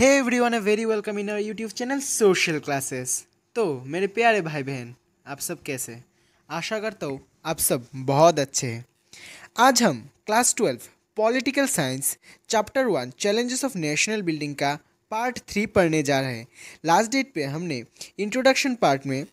hey one a very welcome in our YouTube channel social classes तो मेरे प्यारे भाई बहन आप सब कैसे आशा करता हूँ आप सब बहुत अच्छे हैं आज हम class twelve political science chapter one challenges of national building का पार्ट थ्री पढ़ने जा रहे हैं लास्ट डेट पे हमने इंट्रोडक्शन पार्ट में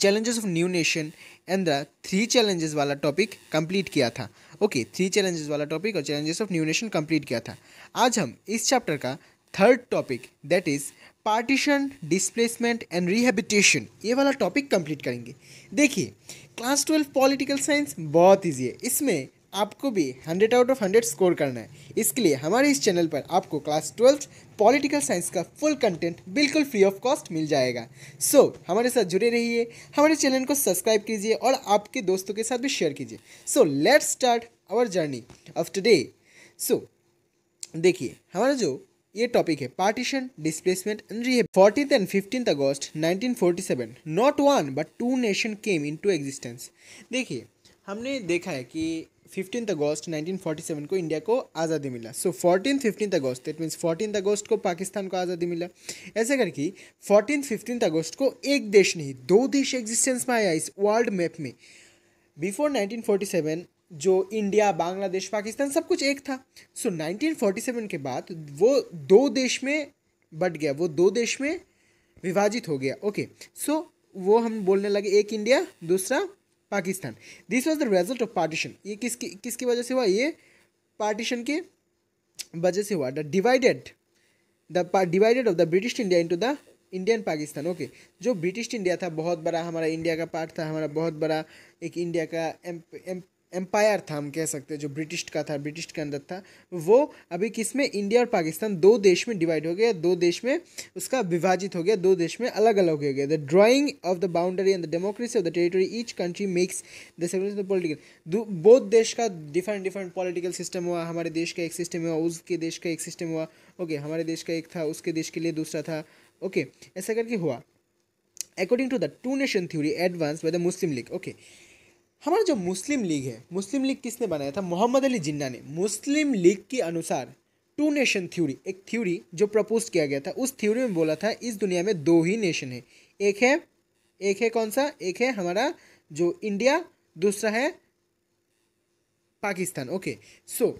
challenges of new nation and the three challenges वाला टॉपिक कंप्लीट किया था ओके थ्री चैलेंजेस वाला टॉपिक और challenges of new nation complete किया था आज हम इस चैप्टर का third topic that is partition displacement and rehabilitation ये वाला टॉपिक कंप्लीट करेंगे देखिए क्लास ट्वेल्व पॉलिटिकल साइंस बहुत ईजी है इसमें आपको भी hundred out of hundred score करना है इसके लिए हमारे इस चैनल पर आपको क्लास ट्वेल्थ पॉलिटिकल साइंस का फुल कंटेंट बिल्कुल फ्री ऑफ कॉस्ट मिल जाएगा सो so, हमारे साथ जुड़े रहिए हमारे चैनल को सब्सक्राइब कीजिए और आपके दोस्तों के साथ भी शेयर कीजिए so let's start our journey of today so देखिए हमारा जो ये टॉपिक है partition displacement and rehab fourteen and fifteenth August 1947 not one but two nation came into existence देखिए हमने देखा है कि फिफ्टीन अगस्त 1947 को इंडिया को आज़ादी मिला so fourteen fifteen August that means fourteen August को पाकिस्तान को आज़ादी मिला ऐसे करके फोर्टीन फिफ्टीन अगस्त को एक देश नहीं दो देश एग्जिस्टेंस में आया इस वर्ल्ड मैप में बिफोर सेवन जो इंडिया बांग्लादेश पाकिस्तान सब कुछ एक था सो so, 1947 के बाद वो दो देश में बट गया वो दो देश में विभाजित हो गया ओके okay, सो so, वो हम बोलने लगे एक इंडिया दूसरा Pakistan this was the result of partition ये किसकी किसकी वजह से हुआ ये पार्टीशन के वजह से हुआ the divided the divided of the British India into the Indian Pakistan okay जो ब्रिटिश इंडिया था बहुत बड़ा हमारा इंडिया का पार्ट था हमारा बहुत बड़ा एक इंडिया का एम एम एम्पायर था हम कह सकते हैं जो ब्रिटिश का था ब्रिटिश के अंदर था वो अभी किस में इंडिया और पाकिस्तान दो देश में डिवाइड हो गया दो देश में उसका विभाजित हो गया दो देश में अलग अलग हो गया the drawing of the boundary and the democracy of the territory each country makes the segment political बोध देश का डिफरेंट डिफरेंट पॉलिटिकल सिस्टम हुआ हमारे देश का एक सिस्टम हुआ उसके देश का एक सिस्टम हुआ ओके हमारे देश का एक था उसके देश के लिए दूसरा था ओके ऐसा करके हुआ according to the two nation theory advance by the Muslim League okay हमारा जो मुस्लिम लीग है मुस्लिम लीग किसने बनाया था मोहम्मद अली जिन्ना ने मुस्लिम लीग के अनुसार टू नेशन थ्योरी एक थ्योरी जो प्रपोज किया गया था उस थ्योरी में बोला था इस दुनिया में दो ही नेशन है एक है एक है कौन सा एक है हमारा जो इंडिया दूसरा है पाकिस्तान ओके सो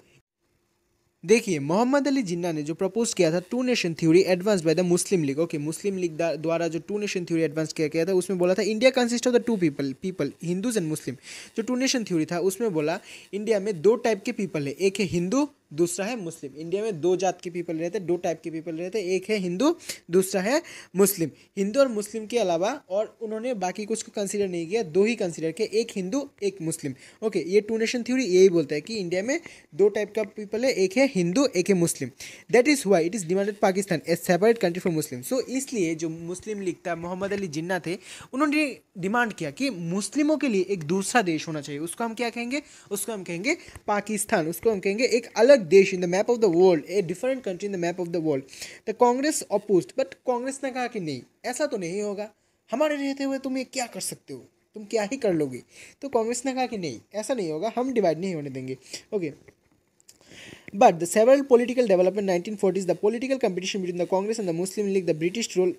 देखिए मोहम्मद अली जिन्ना ने जो प्रपोज किया था two nation theory advance by the Muslim League okay Muslim League द्वारा जो टू नेशन थ्योरी एडवांस किया गया था उसमें बोला था India consist of the two people people Hindus and Muslim जो टू नेशन थ्योरी था उसमें बोला इंडिया में दो टाइप के पीपल है एक है हिंदू दूसरा है मुस्लिम इंडिया में दो जात के पीपल रहते दो टाइप के पीपल रहते एक है हिंदू दूसरा है मुस्लिम हिंदू और मुस्लिम के अलावा और उन्होंने बाकी कुछ को कंसिडर नहीं किया दो ही कंसिडर किया एक हिंदू एक मुस्लिम ओके ये टू नेशन थ्योरी यही बोलता है कि इंडिया में दो टाइप का पीपल है एक है हिंदू एक है Muslim that is why it is demanded Pakistan a separate country for Muslim so इसलिए जो मुस्लिम लीग था मोहम्मद अली जिन्ना थे उन्होंने डिमांड किया कि मुस्लिमों के लिए एक दूसरा देश होना चाहिए उसको हम क्या कहेंगे उसको हम कहेंगे पाकिस्तान उसको हम कहेंगे एक अलग अलग देश in the map of the world a different country in the map of the world the Congress opposed, but Congress ने कहा कि नहीं ऐसा तो नहीं होगा हमारे रहते हुए तुम ये क्या कर सकते हो तुम क्या ही कर लोगे तो कांग्रेस ने कहा कि नहीं ऐसा नहीं होगा हम डिवाइड नहीं होने देंगे okay but the several political development nineteen forties the political competition between the Congress and the Muslim League the British rule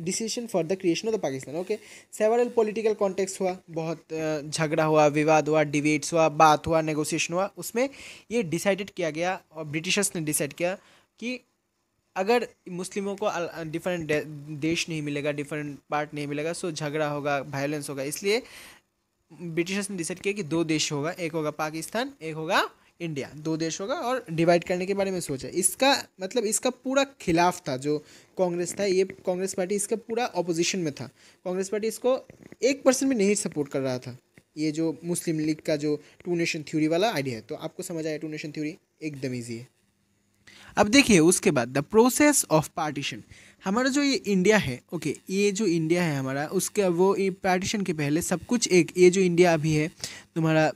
decision for the creation of the Pakistan okay several political context हुआ बहुत झगड़ा हुआ विवाद हुआ डिबेट्स हुआ बात हुआ नेगोशिएशन हुआ उसमें ये डिसाइडेड किया गया और ब्रिटिशर्स ने डिसाइड किया कि अगर मुस्लिमों को डिफरेंट देश नहीं मिलेगा डिफरेंट पार्ट नहीं मिलेगा सो झगड़ा होगा वायलेंस होगा इसलिए ब्रिटिशर्स ने डिसाइड किया कि दो देश होगा एक होगा पाकिस्तान एक होगा इंडिया दो देशों का और डिवाइड करने के बारे में सोचा इसका मतलब इसका पूरा खिलाफ था जो कांग्रेस था ये कांग्रेस पार्टी इसका पूरा अपोजिशन में था कांग्रेस पार्टी इसको एक परसेंट भी नहीं सपोर्ट कर रहा था ये जो मुस्लिम लीग का जो टू नेशन थ्योरी वाला आइडिया है तो आपको समझ आया टू नेशन थ्योरी एकदम ईजी है अब देखिए उसके बाद द प्रोसेस ऑफ पार्टीशन हमारा जो ये इंडिया है ओके ये जो इंडिया है हमारा उसके वो पार्टीशन के पहले सब कुछ एक ये जो इंडिया अभी है तुम्हारा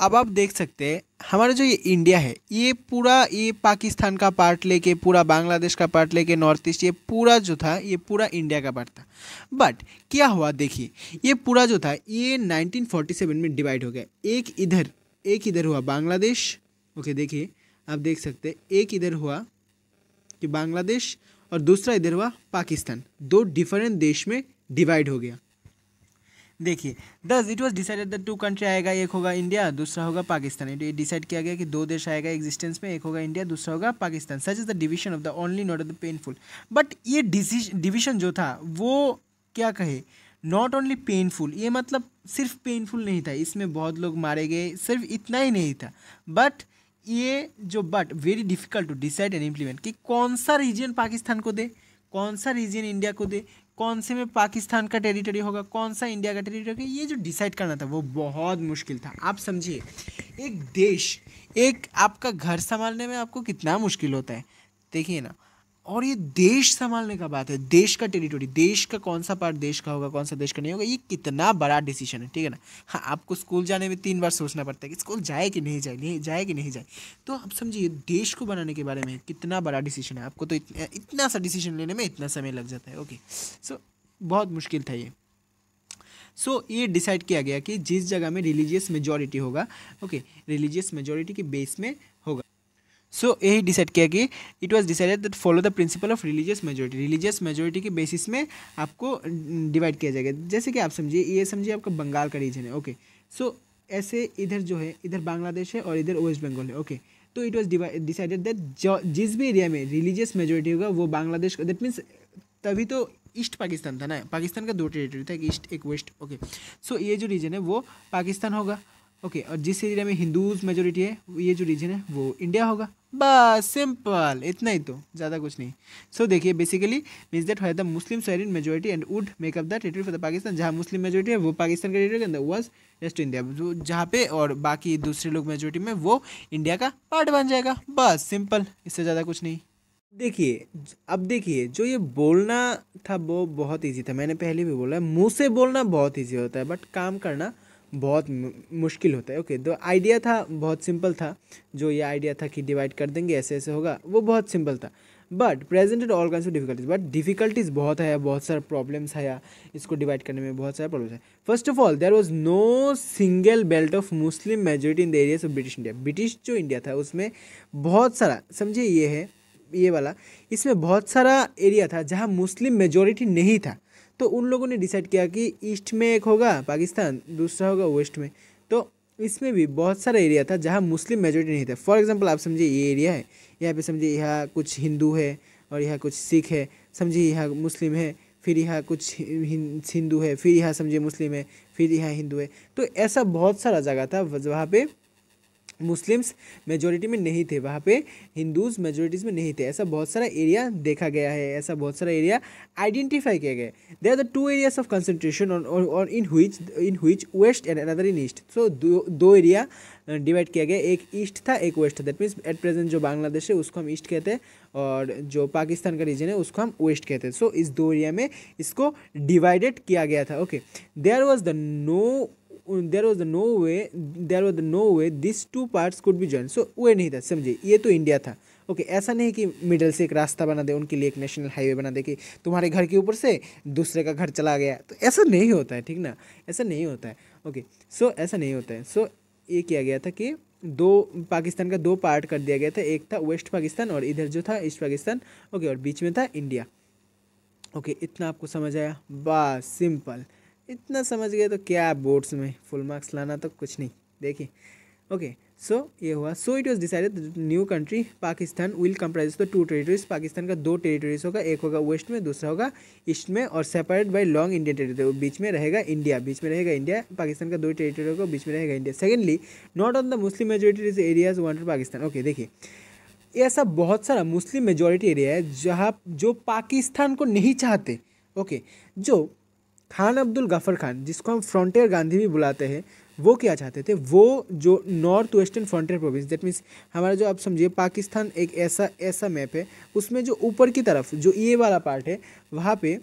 अब आप देख सकते हैं हमारा जो ये इंडिया है ये पूरा ये पाकिस्तान का पार्ट लेके पूरा बांग्लादेश का पार्ट लेके नॉर्थ ईस्ट ये पूरा जो था ये पूरा इंडिया का पार्ट था बट क्या हुआ देखिए ये पूरा जो था ये 1947 में डिवाइड हो गया एक इधर एक इधर हुआ बांग्लादेश ओके देखिए आप देख सकते हैं एक इधर हुआ कि बांग्लादेश और दूसरा इधर हुआ पाकिस्तान दो डिफरेंट देश में डिवाइड हो गया देखिए thus it was decided the two country आएगा एक होगा इंडिया दूसरा होगा पाकिस्तान इट डिसाइड किया गया कि दो देश आएगा एग्जिस्टेंस में एक होगा इंडिया दूसरा होगा Pakistan such is the division of the only not of the painful but ये डिवीजन जो था वो क्या कहे नॉट ओनली पेनफुल ये मतलब सिर्फ पेनफुल नहीं था इसमें बहुत लोग मारे गए सिर्फ इतना ही नहीं था बट ये जो but very difficult to decide and implement कि कौन सा रीजन पाकिस्तान को दे कौन सा रीजन इंडिया को दे कौन से में पाकिस्तान का टेरिटरी होगा कौन सा इंडिया का टेरिटरी होगा ये जो डिसाइड करना था वो बहुत मुश्किल था आप समझिए एक देश एक आपका घर संभालने में आपको कितना मुश्किल होता है देखिए ना और ये देश संभालने का बात है देश का टेरिटोरी देश का कौन सा पार्ट देश का होगा कौन सा देश का नहीं होगा ये कितना बड़ा डिसीजन है ठीक है ना हाँ आपको स्कूल जाने में तीन बार सोचना पड़ता है कि स्कूल जाए कि नहीं जाए नहीं जाए कि नहीं जाए तो आप समझिए देश को बनाने के बारे में कितना बड़ा डिसीजन है आपको तो इतना, इतना सा डिसीजन लेने में इतना समय लग जाता है ओके सो so, बहुत मुश्किल था ये सो so, ये डिसाइड किया गया कि जिस जगह में रिलीजियस मेजॉरिटी होगा ओके रिलीजियस मेजॉरिटी के बेस में सो यही डिसाइड किया कि it was decided that follow the principle of religious majority religious majority के बेसिस में आपको डिवाइड किया जाएगा जैसे कि आप समझिए ये समझिए आपका बंगाल का रीजन है ओके सो ऐसे इधर जो है इधर बांग्लादेश है और इधर वेस्ट बंगाल है ओके तो इट वॉज डिसाइडेड दैट जिस भी एरिया में रिलीजियस मेजोरिटी होगा वो बांग्लादेश का दैट मीन्स तभी तो ईस्ट पाकिस्तान था ना पाकिस्तान का दो टेरिटरी था एक ईस्ट एक वेस्ट ओके सो ये जो रीजन है वो पाकिस्तान होगा ओके okay, और जिस एरिया में हिंदूज मेजोरिटी है ये जो रीजन है वो इंडिया होगा बस सिंपल इतना ही तो ज़्यादा कुछ नहीं सो so, देखिए बेसिकली मीन्स दैट है the Muslim are in majority and would make up the territory for the Pakistan जहाँ मुस्लिम मेजोरिटी है वो पाकिस्तान का टेरिटरी अंदर वॉज रेस्ट इंडिया जो जहाँ पे और बाकी दूसरे लोग मेजोरिटी में वो इंडिया का पार्ट बन जाएगा बस सिंपल इससे ज़्यादा कुछ नहीं देखिए अब देखिए जो ये बोलना था वो बहुत ईजी था मैंने पहले भी बोला मुँह से बोलना बहुत ईजी होता है बट काम करना बहुत मुश्किल होता है ओके दो तो आइडिया था बहुत सिंपल था जो ये आइडिया था कि डिवाइड कर देंगे ऐसे ऐसे होगा वो बहुत सिंपल था but presented all kind of difficulties but difficulties बहुत है बहुत सारा प्रॉब्लम्स है इसको डिवाइड करने में बहुत सारे प्रॉब्लम्स है first of all there was no single belt of Muslim majority in the areas of British India British जो इंडिया था उसमें बहुत सारा समझिए ये है ये वाला इसमें बहुत सारा एरिया था जहाँ मुस्लिम मेजोरिटी नहीं था तो उन लोगों ने डिसाइड किया कि ईस्ट में एक होगा पाकिस्तान दूसरा होगा वेस्ट में तो इसमें भी बहुत सारा एरिया था जहाँ मुस्लिम मेजोरिटी नहीं था फॉर एग्जाम्पल आप समझिए ये एरिया है यहाँ पे समझिए यहाँ कुछ हिंदू है और यहाँ कुछ सिख है समझिए यहाँ मुस्लिम है फिर यहाँ कुछ हिंदू है फिर यहाँ समझिए मुस्लिम है फिर यहाँ हिंदू है तो ऐसा बहुत सारा जगह था वहाँ पे मुस्लिम्स मेजोरिटी में नहीं थे वहाँ पे हिंदूज़ मेजोरिटीज़ में नहीं थे ऐसा बहुत सारा एरिया देखा गया है ऐसा बहुत सारा एरिया आइडेंटिफाई किया गया they are the two areas of concentration और इन हुई इन हुई west and another in east so दो एरिया डिवाइड uh, किया गया एक ईस्ट था एक वेस्ट था दैट मीन्स एट प्रेजेंट जो बांग्लादेश है उसको हम ईस्ट कहते हैं और जो पाकिस्तान का रीजन है उसको हम वेस्ट कहते हैं सो so, इस दो एरिया में इसको डिवाइडेड किया गया था okay there was the no there was no way there was no way this two parts could be join so way नहीं था समझिए ये तो इंडिया था ओके okay, ऐसा नहीं कि मिडल से एक रास्ता बना दे उनके लिए एक नेशनल हाईवे बना दे कि तुम्हारे घर के ऊपर से दूसरे का घर चला गया तो ऐसा नहीं होता है ठीक ना ऐसा नहीं होता है ओके okay, सो so, ऐसा नहीं होता है सो so, ये किया गया था कि दो पाकिस्तान का दो पार्ट कर दिया गया था एक था वेस्ट पाकिस्तान और इधर जो था ईस्ट पाकिस्तान ओके okay, और बीच में था इंडिया ओके इतना आपको समझ आया बस सिंपल इतना समझ गए तो क्या बोर्ड्स में फुल मार्क्स लाना तो कुछ नहीं देखिए ओके सो ये हुआ so it was decided new country Pakistan will comprise the two territories Pakistan का दो टेरिटरीज होगा एक होगा वेस्ट में दूसरा होगा ईस्ट में और separate by long Indian territory बीच में रहेगा इंडिया बीच में रहेगा इंडिया पाकिस्तान का दो टेरिटरी होगा बीच में रहेगा India secondly not on the Muslim majority areas want Pakistan okay देखिए ऐसा बहुत सारा मुस्लिम मेजोरिटी एरिया है जहाँ जो पाकिस्तान को नहीं चाहते ओके okay, जो खान अब्दुल गफ़र खान जिसको हम फ्रंटियर गांधी भी बुलाते हैं वो क्या चाहते थे वो जो North Western Frontier Province that means हमारा जो आप समझिए पाकिस्तान एक ऐसा ऐसा मैप है उसमें जो ऊपर की तरफ जो ये वाला पार्ट है वहाँ पे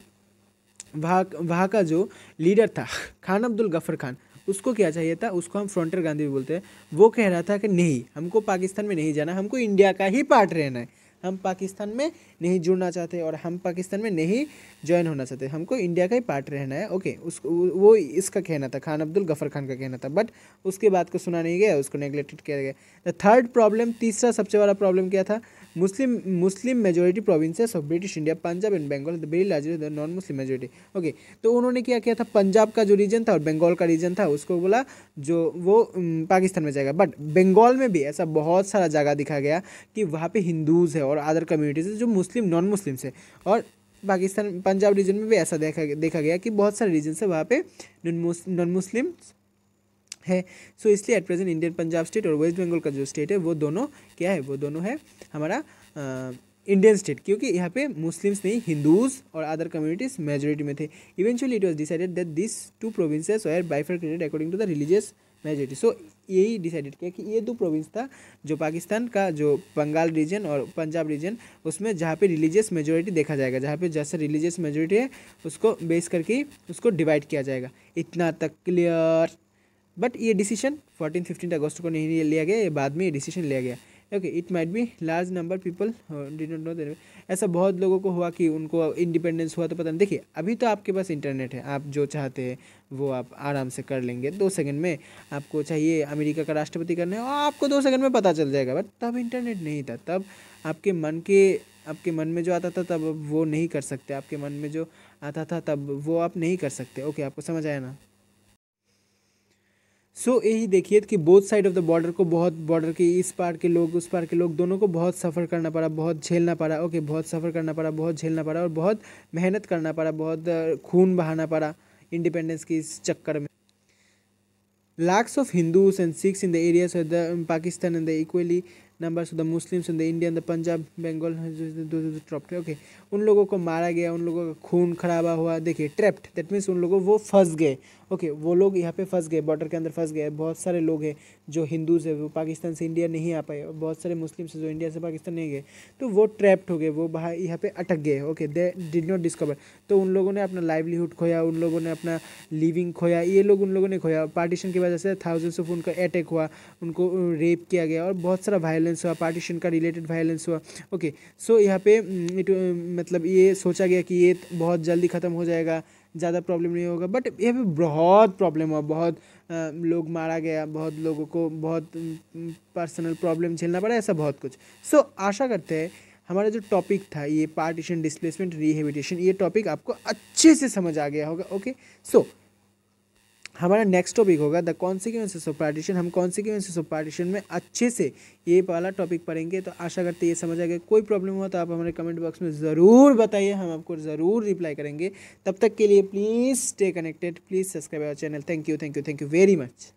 वहाँ वहाँ का जो लीडर था खान अब्दुल गफ़र खान उसको क्या चाहिए था उसको हम फ्रंटियर गांधी भी बोलते हैं वो कह रहा था कि नहीं हमको पाकिस्तान में नहीं जाना हमको इंडिया का ही पार्ट रहना है हम पाकिस्तान में नहीं जुड़ना चाहते और हम पाकिस्तान में नहीं ज्वाइन होना चाहते हमको इंडिया का ही पार्ट रहना है ओके उसको वो इसका कहना था खान अब्दुल गफर खान का कहना था बट उसके बात को सुना नहीं गया उसको नेग्लेक्टेड किया गया द थर्ड प्रॉब्लम तीसरा सबसे बड़ा प्रॉब्लम क्या था Muslim Muslim majority provinces of British India Punjab and Bengal the very largest the non Muslim majority okay तो उन्होंने क्या किया था पंजाब का जो रीजन था और बंगाल का रीजन था उसको बोला जो वो पाकिस्तान में जाएगा बट बंगाल में भी ऐसा बहुत सारा जगह दिखा गया कि वहाँ पे हिंदूज़ है और और अदर कम्युनिटीज़ जो मुस्लिम नॉन मुस्लिम्स है और पाकिस्तान पंजाब रीजन में भी ऐसा देखा देखा गया कि बहुत सारे रीजन है वहाँ पे नॉन मुस्लिम है सो so, इसलिए at present Indian Punjab state और वेस्ट बंगाल का जो स्टेट है वो दोनों क्या है वो दोनों है हमारा इंडियन स्टेट क्योंकि यहाँ पे मुस्लिम्स नहीं हिंदूज और अदर कम्युनिटीज़ मेजोरिटी में थे eventually it was decided that this two provinces were bifurcated according to the religious majority so यही डिसाइडेड किया कि ये दो प्रोविंस था जो पाकिस्तान का जो बंगाल रीजन और पंजाब रीजन उसमें जहाँ पे रिलीजियस मेजोरिटी देखा जाएगा जहाँ पे जैसे रिलीजियस मेजोरिटी है उसको बेस करके उसको डिवाइड किया जाएगा इतना तक क्लियर बट ये डिसीजन फोर्टीन फिफ्टीन अगस्त को नहीं लिया गया ये बाद में ये डिसीजन लिया गया okay it might be large number people did not know they ऐसा बहुत लोगों को हुआ कि उनको इंडिपेंडेंस हुआ तो पता नहीं देखिए अभी तो आपके पास इंटरनेट है आप जो चाहते हैं वो आप आराम से कर लेंगे दो सेकंड में आपको चाहिए अमेरिका का राष्ट्रपति करना है और आपको दो सेकंड में पता चल जाएगा बट तब इंटरनेट नहीं था तब आपके मन के आपके मन में जो आता था तब वो नहीं कर सकते आपके मन में जो आता था तब वो आप नहीं कर सकते ओके आपको समझ आया ना सो so, यही देखिए कि both side of the border को बहुत बॉर्डर के इस पार के लोग उस पार के लोग दोनों को बहुत सफ़र करना पड़ा बहुत झेलना पड़ा ओके बहुत सफ़र करना पड़ा बहुत झेलना पड़ा और बहुत मेहनत करना पड़ा बहुत खून बहाना पड़ा इंडिपेंडेंस के इस चक्कर में lakhs of Hindus and Sikhs in the areas of the Pakistan and the equally numbers of the Muslims in the India india and the punjab bengal उन लोगों को मारा गया उन लोगों का खून खराबा हुआ देखिए ट्रैप्ड दैट मीन्स उन लोगों वो फंस गए ओके वो लोग यहाँ पे फंस गए बॉर्डर के अंदर फंस गए बहुत सारे लोग हैं जो हिंदूज़ है वो पाकिस्तान से इंडिया नहीं आ पाए और बहुत सारे मुस्लिम्स जो इंडिया से पाकिस्तान नहीं गए तो वो ट्रैप्ड हो गए वो बाहर यहाँ पे अटक गए okay they did not discover तो उन लोगों ने अपना लाइवलीहुड खोया उन लोगों ने अपना लिविंग खोया ये लोग उन लोगों ने खोया पार्टीशन की वजह से थाउजेंड्स ऑफ उनका अटैक हुआ उनको रेप किया गया और बहुत सारा वायलेंस हुआ पार्टीशन का रिलेटेड वायलेंस हुआ ओके सो यहाँ पे मतलब ये सोचा गया कि ये बहुत जल्दी ख़त्म हो जाएगा ज़्यादा प्रॉब्लम नहीं होगा बट ये भी बहुत प्रॉब्लम हुआ बहुत लोग मारा गया बहुत लोगों को बहुत पर्सनल प्रॉब्लम झेलना पड़ा ऐसा बहुत कुछ सो so, आशा करते हैं हमारा जो टॉपिक था ये पार्टीशन डिस्प्लेसमेंट रिहेबिटेशन ये टॉपिक आपको अच्छे से समझ आ गया होगा ओके सो so, हमारा नेक्स्ट टॉपिक होगा द कॉन्सिक्वेंसेस ऑफ पार्टीशन हम कॉन्सिक्वेंसेस ऑफ पार्टीशन में अच्छे से ये वाला टॉपिक पढ़ेंगे तो आशा करते ये समझ आ गया कोई प्रॉब्लम हुआ तो आप हमारे कमेंट बॉक्स में ज़रूर बताइए हम आपको ज़रूर रिप्लाई करेंगे तब तक के लिए please stay connected please subscribe our channel thank you thank you thank you very much